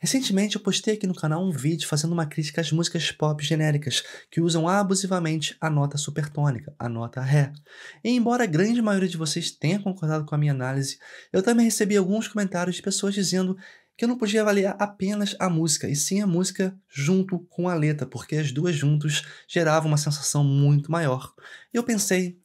Recentemente eu postei aqui no canal um vídeo fazendo uma crítica às músicas pop genéricas que usam abusivamente a nota supertônica, a nota Ré. E embora a grande maioria de vocês tenha concordado com a minha análise, eu também recebi alguns comentários de pessoas dizendo que eu não podia avaliar apenas a música, e sim a música junto com a letra, porque as duas juntos geravam uma sensação muito maior. E eu pensei,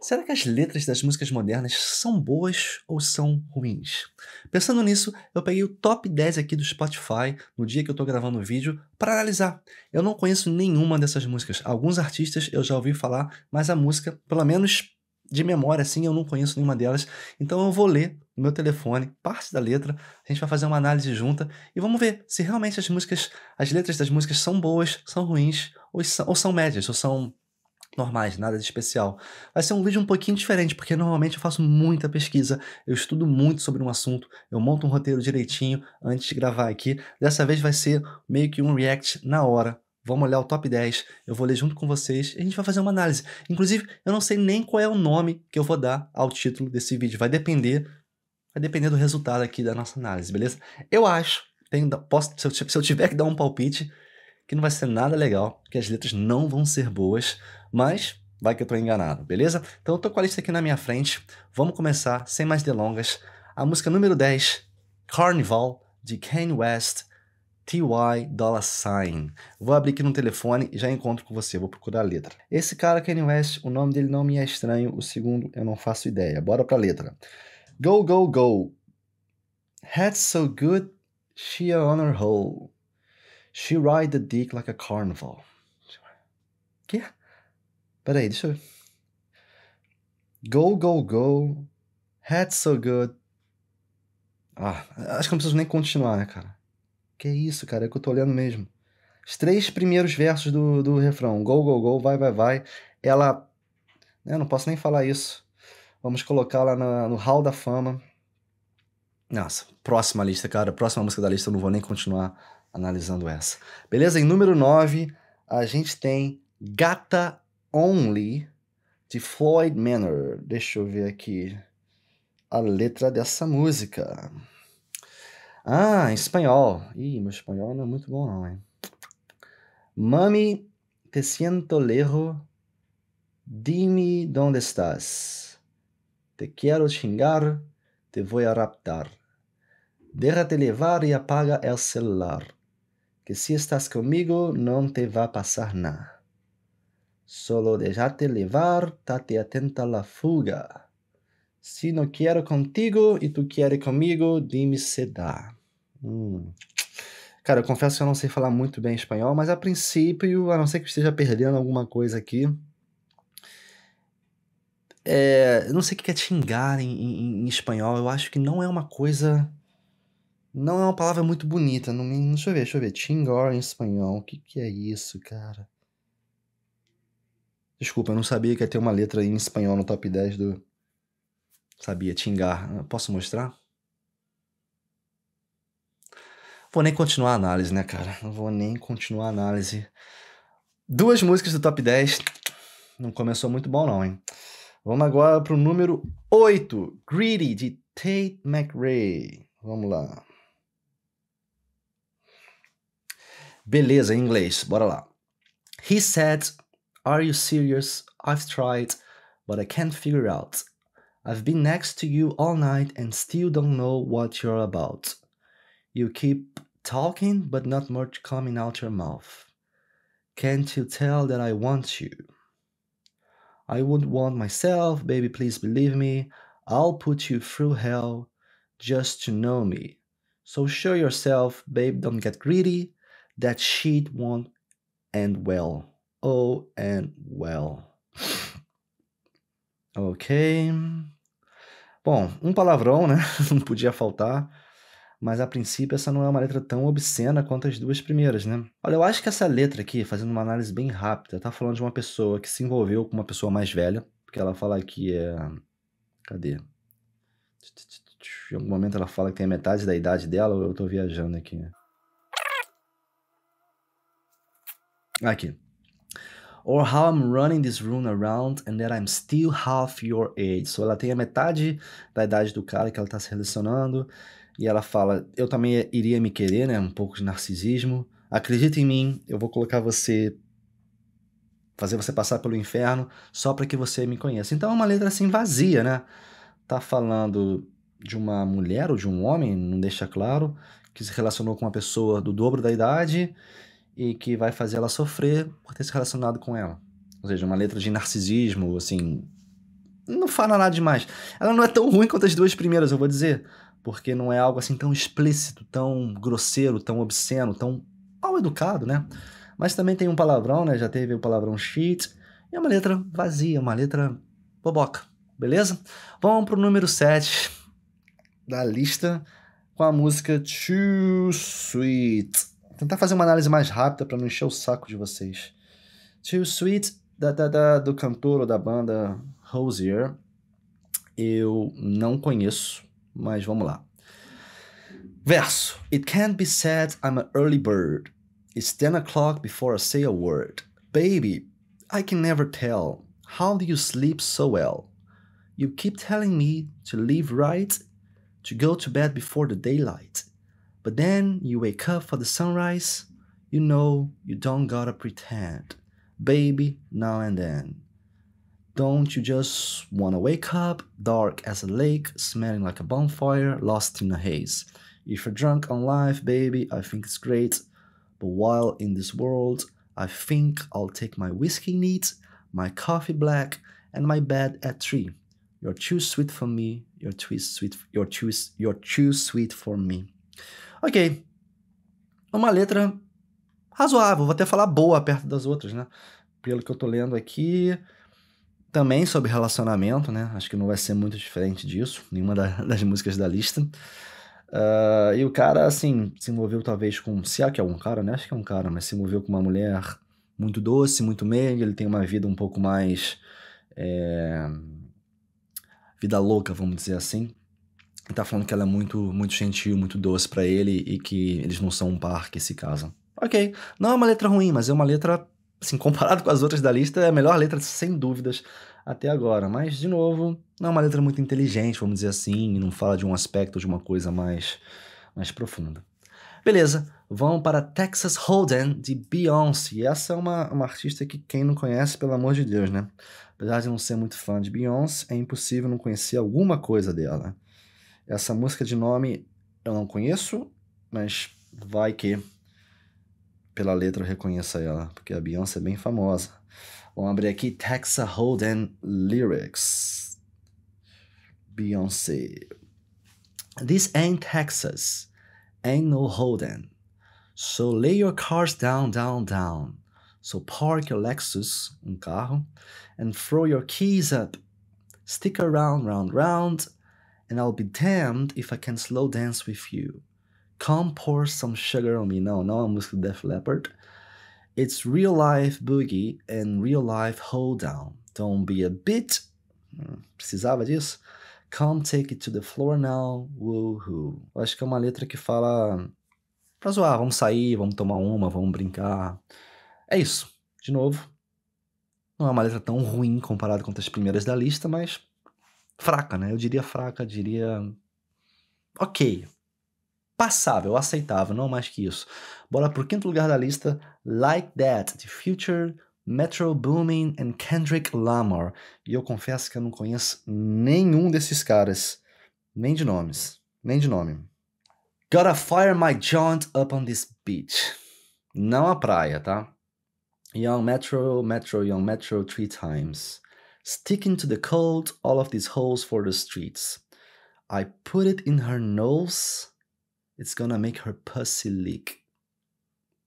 Será que as letras das músicas modernas são boas ou são ruins? Pensando nisso, eu peguei o top 10 aqui do Spotify no dia que eu estou gravando o vídeo para analisar. Eu não conheço nenhuma dessas músicas. Alguns artistas eu já ouvi falar, mas a música, pelo menos de memória assim, eu não conheço nenhuma delas. Então eu vou ler no meu telefone parte da letra, a gente vai fazer uma análise junta e vamos ver se realmente as músicas, as letras das músicas são boas, são ruins ou são, ou são médias, ou são normais, nada de especial. Vai ser um vídeo um pouquinho diferente, porque normalmente eu faço muita pesquisa, eu estudo muito sobre um assunto, eu monto um roteiro direitinho antes de gravar aqui. Dessa vez vai ser meio que um react na hora. Vamos olhar o top 10, eu vou ler junto com vocês e a gente vai fazer uma análise. Inclusive, eu não sei nem qual é o nome que eu vou dar ao título desse vídeo, vai depender vai depender do resultado aqui da nossa análise, beleza? Eu acho, tenho, posso, se eu, se eu tiver que dar um palpite, que não vai ser nada legal, que as letras não vão ser boas, mas vai que eu tô enganado, beleza? Então eu tô com a lista aqui na minha frente, vamos começar, sem mais delongas, a música número 10, Carnival, de Kanye West, T.Y. Dollar Sign. Vou abrir aqui no telefone e já encontro com você, vou procurar a letra. Esse cara, Kanye West, o nome dele não me é estranho, o segundo eu não faço ideia. Bora pra letra. Go, go, go. Head so good, she on her hole. She ride the dick like a carnival. Que? Peraí, deixa eu. Go, go, go. Head so good. Ah, acho que não preciso nem continuar, né, cara? Que isso, cara? É que eu tô olhando mesmo. Os três primeiros versos do, do refrão. Go, go, go, vai, vai, vai. Ela. Né, eu não posso nem falar isso. Vamos colocar lá no Hall da Fama. Nossa, próxima lista, cara. Próxima música da lista, eu não vou nem continuar analisando essa. Beleza? Em número 9, a gente tem Gata Only, de Floyd Manor. Deixa eu ver aqui a letra dessa música. Ah, em espanhol. Ih, meu espanhol não é muito bom não, hein? Mami, te siento lejos, dime dónde estás. Te quero xingar, te voy a raptar. Déjate levar e apaga el celular que se estás comigo não te va passar nada. Solo te levar, te atenta la fuga. Se não quero contigo e tu queres comigo, dime se dá. Hum. Cara, eu confesso que eu não sei falar muito bem espanhol, mas a princípio, a não ser que esteja perdendo alguma coisa aqui. É, eu não sei o que é xingar em, em, em espanhol, eu acho que não é uma coisa não é uma palavra muito bonita. Não, deixa eu ver, deixa eu ver. Tingor em espanhol. O que, que é isso, cara? Desculpa, eu não sabia que ia ter uma letra em espanhol no top 10 do. Sabia, tingar. Ah, posso mostrar? Vou nem continuar a análise, né, cara? Não vou nem continuar a análise. Duas músicas do top 10. Não começou muito bom, não, hein? Vamos agora pro número 8, Greedy, de Tate McRae. Vamos lá. Beleza, em inglês, bora lá. He said, Are you serious? I've tried, but I can't figure out. I've been next to you all night and still don't know what you're about. You keep talking, but not much coming out your mouth. Can't you tell that I want you? I would want myself, baby, please believe me. I'll put you through hell just to know me. So show yourself, babe, don't get greedy. that shit won't end well. Oh, and well. Ok. Bom, um palavrão, né? Não podia faltar. Mas a princípio essa não é uma letra tão obscena quanto as duas primeiras, né? Olha, eu acho que essa letra aqui, fazendo uma análise bem rápida, tá falando de uma pessoa que se envolveu com uma pessoa mais velha, porque ela fala que é. Cadê? Em algum momento ela fala que tem a metade da idade dela, ou eu tô viajando aqui, né? Aqui. Or how I'm running this room around and that I'm still half your age. So ela tem a metade da idade do cara que ela está se relacionando. E ela fala: Eu também iria me querer, né? Um pouco de narcisismo. Acredita em mim, eu vou colocar você. Fazer você passar pelo inferno só para que você me conheça. Então é uma letra assim vazia, né? Tá falando de uma mulher ou de um homem, não deixa claro, que se relacionou com uma pessoa do dobro da idade e que vai fazer ela sofrer por ter se relacionado com ela. Ou seja, uma letra de narcisismo, assim. Não fala nada demais. Ela não é tão ruim quanto as duas primeiras, eu vou dizer. Porque não é algo assim tão explícito, tão grosseiro, tão obsceno, tão mal educado, né? Mas também tem um palavrão, né? Já teve o palavrão shit. E é uma letra vazia, uma letra boboca, beleza? Vamos pro número 7 da lista com a música Too Sweet tentar fazer uma análise mais rápida para não encher o saco de vocês. Too Sweet, da, da, da, do cantor ou da banda Rosier, eu não conheço, mas vamos lá. Verso. It can't be said I'm an early bird. It's 10 o'clock before I say a word. Baby, I can never tell. How do you sleep so well? You keep telling me to leave right, to go to bed before the daylight. But then you wake up for the sunrise, you know you don't gotta pretend. Baby, now and then. Don't you just wanna wake up, dark as a lake, smelling like a bonfire, lost in a haze? If you're drunk on life, baby, I think it's great. But while in this world, I think I'll take my whiskey neat, my coffee black, and my bed at three. You're too sweet for me, you're too sweet, you're too, you're too sweet for me. Ok. É uma letra razoável, vou até falar boa perto das outras, né? Pelo que eu tô lendo aqui, também sobre relacionamento, né? Acho que não vai ser muito diferente disso, nenhuma da, das músicas da lista. Uh, e o cara, assim, se envolveu talvez com. Se é que é um cara, né? Acho que é um cara, mas se envolveu com uma mulher muito doce, muito meiga. Ele tem uma vida um pouco mais. É, vida louca, vamos dizer assim tá falando que ela é muito, muito gentil, muito doce para ele e que eles não são um par que se casam. Ok, não é uma letra ruim, mas é uma letra, assim, comparado com as outras da lista, é a melhor letra, sem dúvidas, até agora. Mas, de novo, não é uma letra muito inteligente, vamos dizer assim, não fala de um aspecto de uma coisa mais, mais profunda. Beleza, vamos para Texas Hold'em, de Beyoncé. Essa é uma, uma artista que quem não conhece, pelo amor de Deus, né? Apesar de não ser muito fã de Beyoncé, é impossível não conhecer alguma coisa dela. Essa música de nome eu não conheço, mas vai que pela letra eu reconheça ela, porque a Beyoncé é bem famosa. Vamos abrir aqui Texas Holden Lyrics. Beyoncé. This ain't Texas, ain't no Holden. So lay your cars down, down, down. So park your Lexus, um carro, and throw your keys up. Stick around, round, round and I'll be damned if I can slow dance with you. Come pour some sugar on me. Não, não é uma música Def Leppard. It's real life boogie and real life hold down. Don't be a bit. Hum, precisava disso? Come take it to the floor now. Woohoo. Eu acho que é uma letra que fala pra zoar, vamos sair, vamos tomar uma, vamos brincar. É isso. De novo, não é uma letra tão ruim comparado com as primeiras da lista, mas fraca, né? Eu diria fraca, diria. Ok. Passável, aceitável, não mais que isso. Bora pro quinto lugar da lista: Like That, de Future, Metro Boomin and Kendrick Lamar. E eu confesso que eu não conheço nenhum desses caras, nem de nomes, nem de nome. Gotta fire my jaunt up on this beach. Não a praia, tá? Young Metro, Metro, Young Metro three times sticking to the cold, all of these holes for the streets. I put it in her nose, it's gonna make her pussy leak.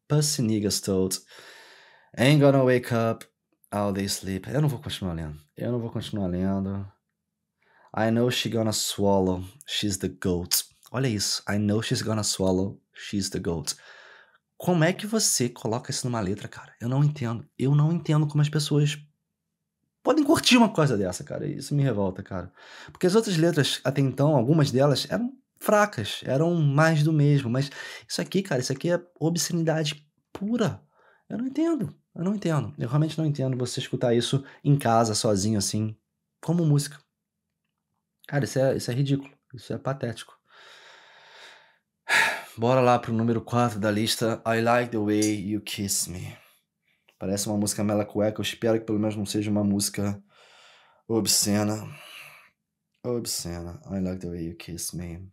Pussy niggas told, ain't gonna wake up all day sleep. Eu não vou continuar lendo. Eu não vou continuar lendo. I know she gonna swallow, she's the goat. Olha isso. I know she's gonna swallow, she's the goat. Como é que você coloca isso numa letra, cara? Eu não entendo. Eu não entendo como as pessoas podem curtir uma coisa dessa, cara. Isso me revolta, cara. Porque as outras letras, até então, algumas delas eram fracas, eram mais do mesmo. Mas isso aqui, cara, isso aqui é obscenidade pura. Eu não entendo. Eu não entendo. Eu realmente não entendo você escutar isso em casa, sozinho, assim, como música. Cara, isso é, isso é ridículo. Isso é patético. Bora lá pro número 4 da lista. I like the way you kiss me. Parece uma música mela cueca. Eu espero que pelo menos não seja uma música obscena. Obscena. I like the way you kiss me.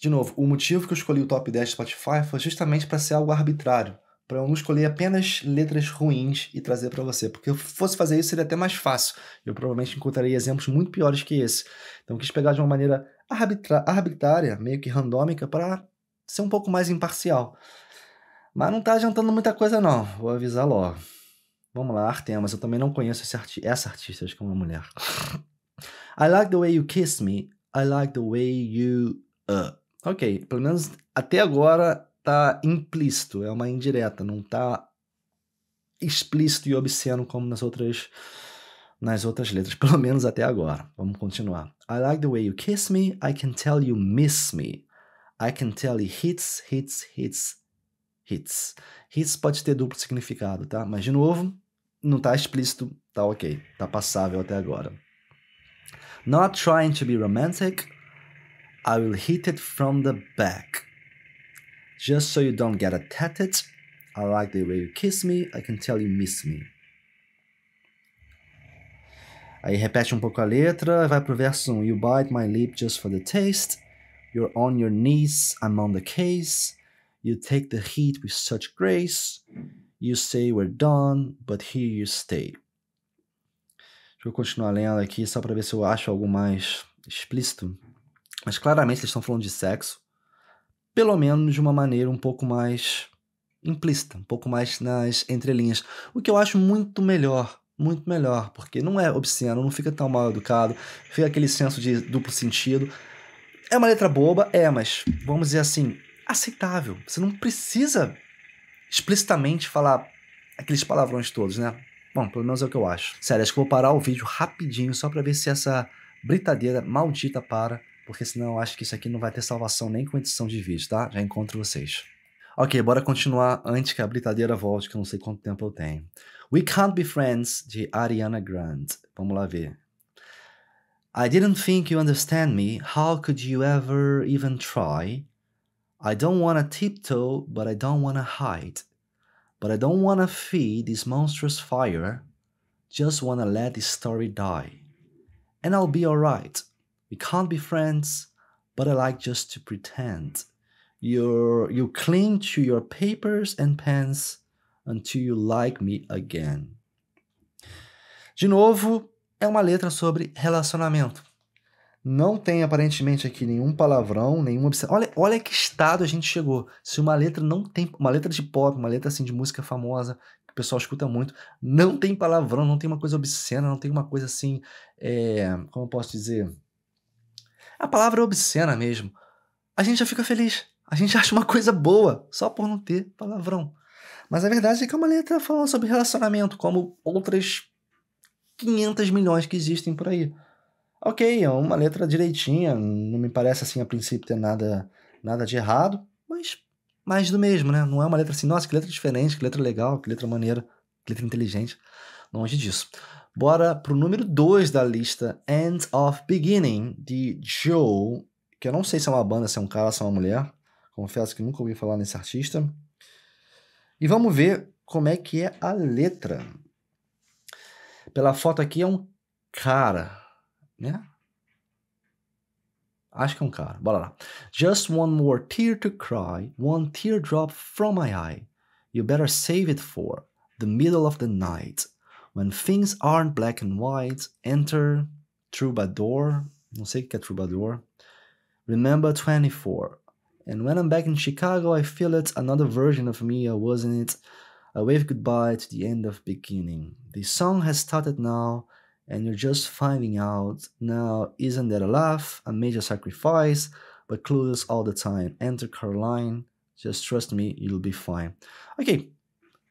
De novo, o motivo que eu escolhi o top 10 do Spotify foi justamente para ser algo arbitrário, para eu não escolher apenas letras ruins e trazer para você, porque se eu fosse fazer isso seria até mais fácil. Eu provavelmente encontraria exemplos muito piores que esse. Então quis pegar de uma maneira arbitra arbitrária, meio que randômica, para ser um pouco mais imparcial. Mas não tá adiantando muita coisa, não. Vou avisar logo. Vamos lá, Artemas. Eu também não conheço arti essa artista, acho que é uma mulher. I like the way you kiss me. I like the way you. Uh. Ok, pelo menos até agora tá implícito, é uma indireta, não tá explícito e obsceno como nas outras nas outras letras, pelo menos até agora. Vamos continuar. I like the way you kiss me. I can tell you miss me. I can tell it hits, hits, hits hits. Hits pode ter duplo significado, tá? Mas, de novo, não tá explícito, tá ok, tá passável até agora. Not trying to be romantic, I will hit it from the back. Just so you don't get attached, I like the way you kiss me, I can tell you miss me. Aí repete um pouco a letra, vai pro verso 1. You bite my lip just for the taste. You're on your knees, I'm on the case. You take the heat with such grace. You say we're done, but here you stay. Deixa eu continuar lendo aqui só para ver se eu acho algo mais explícito. Mas claramente eles estão falando de sexo, pelo menos de uma maneira um pouco mais implícita, um pouco mais nas entrelinhas. O que eu acho muito melhor, muito melhor, porque não é obsceno, não fica tão mal educado, fica aquele senso de duplo sentido. É uma letra boba, é, mas vamos dizer assim, aceitável. Você não precisa explicitamente falar aqueles palavrões todos, né? Bom, pelo menos é o que eu acho. Sério, acho que vou parar o vídeo rapidinho só para ver se essa britadeira maldita para, porque senão eu acho que isso aqui não vai ter salvação nem com edição de vídeo, tá? Já encontro vocês. Ok, bora continuar antes que a britadeira volte, que eu não sei quanto tempo eu tenho. We Can't Be Friends, de Ariana Grande. Vamos lá ver. I didn't think you understand me. How could you ever even try? I don't want to tiptoe, but I don't want to hide. But I don't want to feed this monstrous fire. Just want to let this story die. And I'll be alright. We can't be friends, but I like just to pretend. you you cling to your papers and pens until you like me again. De novo, é uma letra sobre relacionamento. Não tem aparentemente aqui nenhum palavrão, nenhuma obsessão. Olha, olha que estado a gente chegou. Se uma letra não tem. Uma letra de pop, uma letra assim de música famosa, que o pessoal escuta muito, não tem palavrão, não tem uma coisa obscena, não tem uma coisa assim. É, como eu posso dizer? A palavra é obscena mesmo. A gente já fica feliz. A gente acha uma coisa boa, só por não ter palavrão. Mas a verdade é que é uma letra falando sobre relacionamento, como outras 500 milhões que existem por aí. Ok, é uma letra direitinha, não me parece assim a princípio ter nada, nada de errado, mas mais do mesmo, né? Não é uma letra assim, nossa, que letra diferente, que letra legal, que letra maneira, que letra inteligente. Longe disso. Bora pro número 2 da lista, End of Beginning, de Joe, que eu não sei se é uma banda, se é um cara, se é uma mulher. Confesso que nunca ouvi falar nesse artista. E vamos ver como é que é a letra. Pela foto aqui é um cara Yeah. Ashkankar, blah, Just one more tear to cry, one teardrop from my eye. You better save it for the middle of the night. When things aren't black and white, enter troubadour, não sei o que é troubadour. Remember 24. And when I'm back in Chicago, I feel it, another version of me, I was in it. I wave goodbye to the end of beginning. The song has started now, and you're just finding out now isn't that a laugh a major sacrifice but clueless all the time enter caroline just trust me you'll be fine ok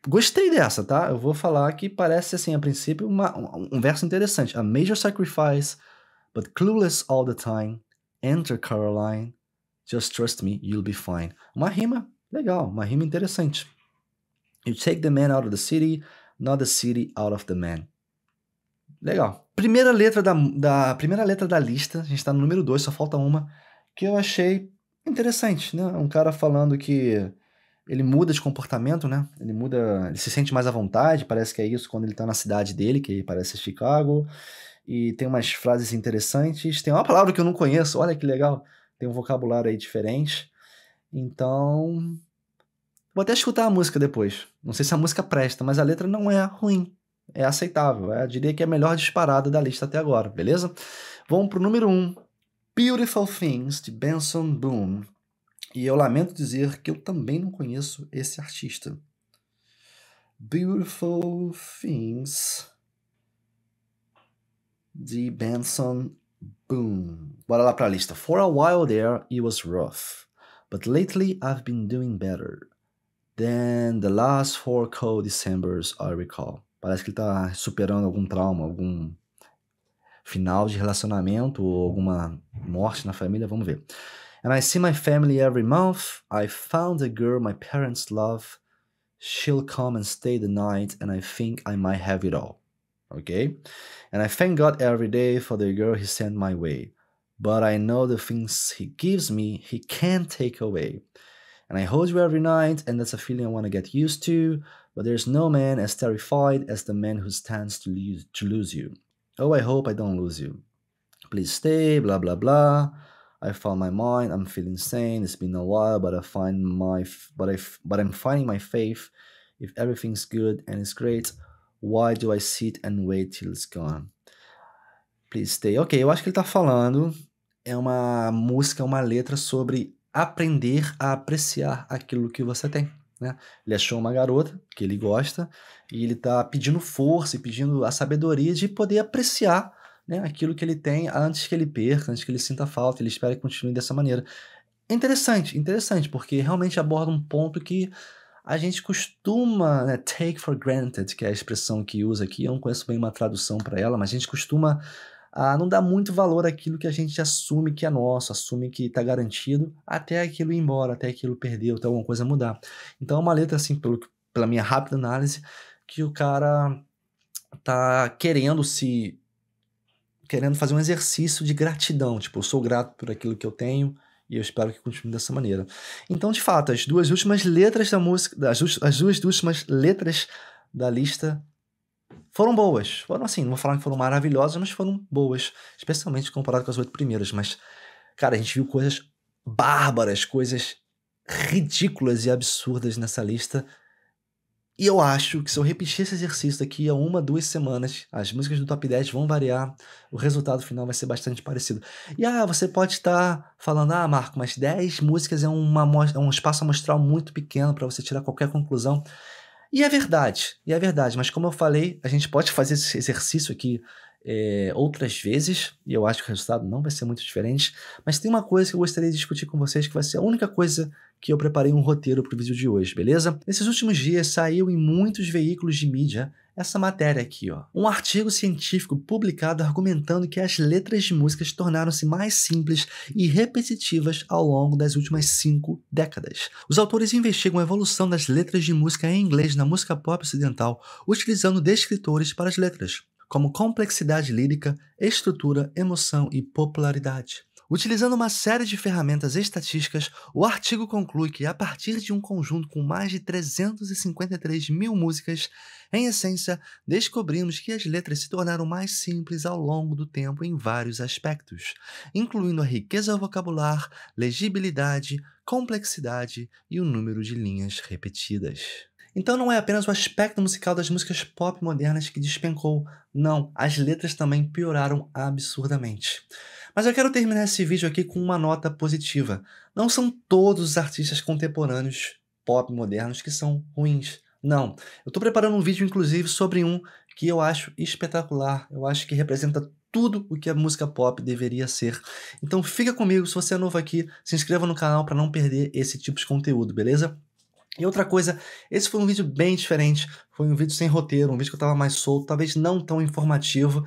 Gostei dessa, tá? Eu vou falar que parece, assim, a princípio, uma, um, um, um verso interessante. A major sacrifice, but clueless all the time. Enter Caroline, just trust me, you'll be fine. Uma rima legal, uma rima interessante. You take the man out of the city, not the city out of the man. Legal. Primeira letra da, da, primeira letra da lista, a gente está no número 2, só falta uma, que eu achei interessante, né? Um cara falando que ele muda de comportamento, né? Ele muda, ele se sente mais à vontade, parece que é isso quando ele está na cidade dele, que parece Chicago. E tem umas frases interessantes, tem uma palavra que eu não conheço, olha que legal, tem um vocabulário aí diferente. Então, vou até escutar a música depois. Não sei se a música presta, mas a letra não é ruim é aceitável. É, diria que é a melhor disparada da lista até agora, beleza? Vamos pro número 1, um, Beautiful Things, de Benson Boone. E eu lamento dizer que eu também não conheço esse artista. Beautiful Things, de Benson Boone. Bora lá para a lista. For a while there, it was rough. But lately, I've been doing better than the last four cold Decembers I recall. Parece que ele está superando algum trauma, algum final de relacionamento ou alguma morte na família, vamos ver. And I see my family every month. I found a girl my parents love. She'll come and stay the night, and I think I might have it all. Okay? And I thank God every day for the girl he sent my way. But I know the things he gives me, he can't take away. and I hold you every night, and that's a feeling I want to get used to, but there's no man as terrified as the man who stands to lose, to lose you. Oh, I hope I don't lose you. Please stay, blah, blah, blah. I found my mind. I'm feeling sane. It's been a while, but I find my but I but I'm finding my faith. If everything's good and it's great, why do I sit and wait till it's gone? Please stay. Ok, eu acho que ele tá falando é uma música, uma letra sobre aprender a apreciar aquilo que você tem. Né? Ele achou uma garota que ele gosta e ele está pedindo força e pedindo a sabedoria de poder apreciar né, aquilo que ele tem antes que ele perca, antes que ele sinta falta. Ele espera que continue dessa maneira. É interessante, interessante, porque realmente aborda um ponto que a gente costuma né, take for granted, que é a expressão que usa aqui. Eu não conheço bem uma tradução para ela, mas a gente costuma a ah, não dar muito valor àquilo que a gente assume que é nosso, assume que está garantido, até aquilo ir embora, até aquilo perder, até alguma coisa mudar. Então é uma letra, assim, pelo, pela minha rápida análise, que o cara tá querendo se. querendo fazer um exercício de gratidão. Tipo, eu sou grato por aquilo que eu tenho, e eu espero que continue dessa maneira. Então, de fato, as duas últimas letras da música, as, as duas últimas letras da lista foram boas. Foram assim, não vou falar que foram maravilhosas, mas foram boas. Especialmente comparado com as oito primeiras. Mas, cara, a gente viu coisas bárbaras, coisas ridículas e absurdas nessa lista. E eu acho que se eu repetir esse exercício daqui a uma, duas semanas, as músicas do top 10 vão variar, o resultado final vai ser bastante parecido. E ah, você pode estar tá falando, ah, Marco, mas 10 músicas é, uma, é um espaço amostral muito pequeno para você tirar qualquer conclusão. E é verdade, e é verdade, mas como eu falei, a gente pode fazer esse exercício aqui é, outras vezes, e eu acho que o resultado não vai ser muito diferente, mas tem uma coisa que eu gostaria de discutir com vocês, que vai ser a única coisa que eu preparei um roteiro para o vídeo de hoje, beleza? Nesses últimos dias saiu em muitos veículos de mídia essa matéria aqui, ó. Um artigo científico publicado argumentando que as letras de músicas tornaram-se mais simples e repetitivas ao longo das últimas cinco décadas. Os autores investigam a evolução das letras de música em inglês na música pop ocidental, utilizando descritores para as letras, como complexidade lírica, estrutura, emoção e popularidade. Utilizando uma série de ferramentas estatísticas, o artigo conclui que, a partir de um conjunto com mais de 353 mil músicas, em essência, descobrimos que as letras se tornaram mais simples ao longo do tempo em vários aspectos, incluindo a riqueza vocabular, legibilidade, complexidade e o número de linhas repetidas. Então não é apenas o aspecto musical das músicas pop modernas que despencou, não, as letras também pioraram absurdamente. Mas eu quero terminar esse vídeo aqui com uma nota positiva. Não são todos os artistas contemporâneos pop modernos que são ruins. Não. Eu estou preparando um vídeo, inclusive, sobre um que eu acho espetacular. Eu acho que representa tudo o que a música pop deveria ser. Então fica comigo, se você é novo aqui, se inscreva no canal para não perder esse tipo de conteúdo, beleza? E outra coisa, esse foi um vídeo bem diferente, foi um vídeo sem roteiro, um vídeo que eu estava mais solto, talvez não tão informativo.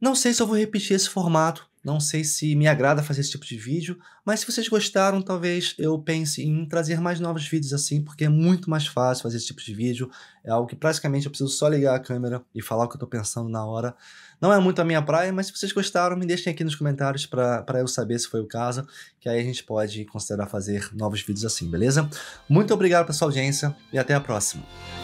Não sei se eu vou repetir esse formato, não sei se me agrada fazer esse tipo de vídeo, mas se vocês gostaram, talvez eu pense em trazer mais novos vídeos assim, porque é muito mais fácil fazer esse tipo de vídeo. É algo que praticamente eu preciso só ligar a câmera e falar o que eu tô pensando na hora. Não é muito a minha praia, mas se vocês gostaram, me deixem aqui nos comentários para eu saber se foi o caso, que aí a gente pode considerar fazer novos vídeos assim, beleza? Muito obrigado pela sua audiência e até a próxima.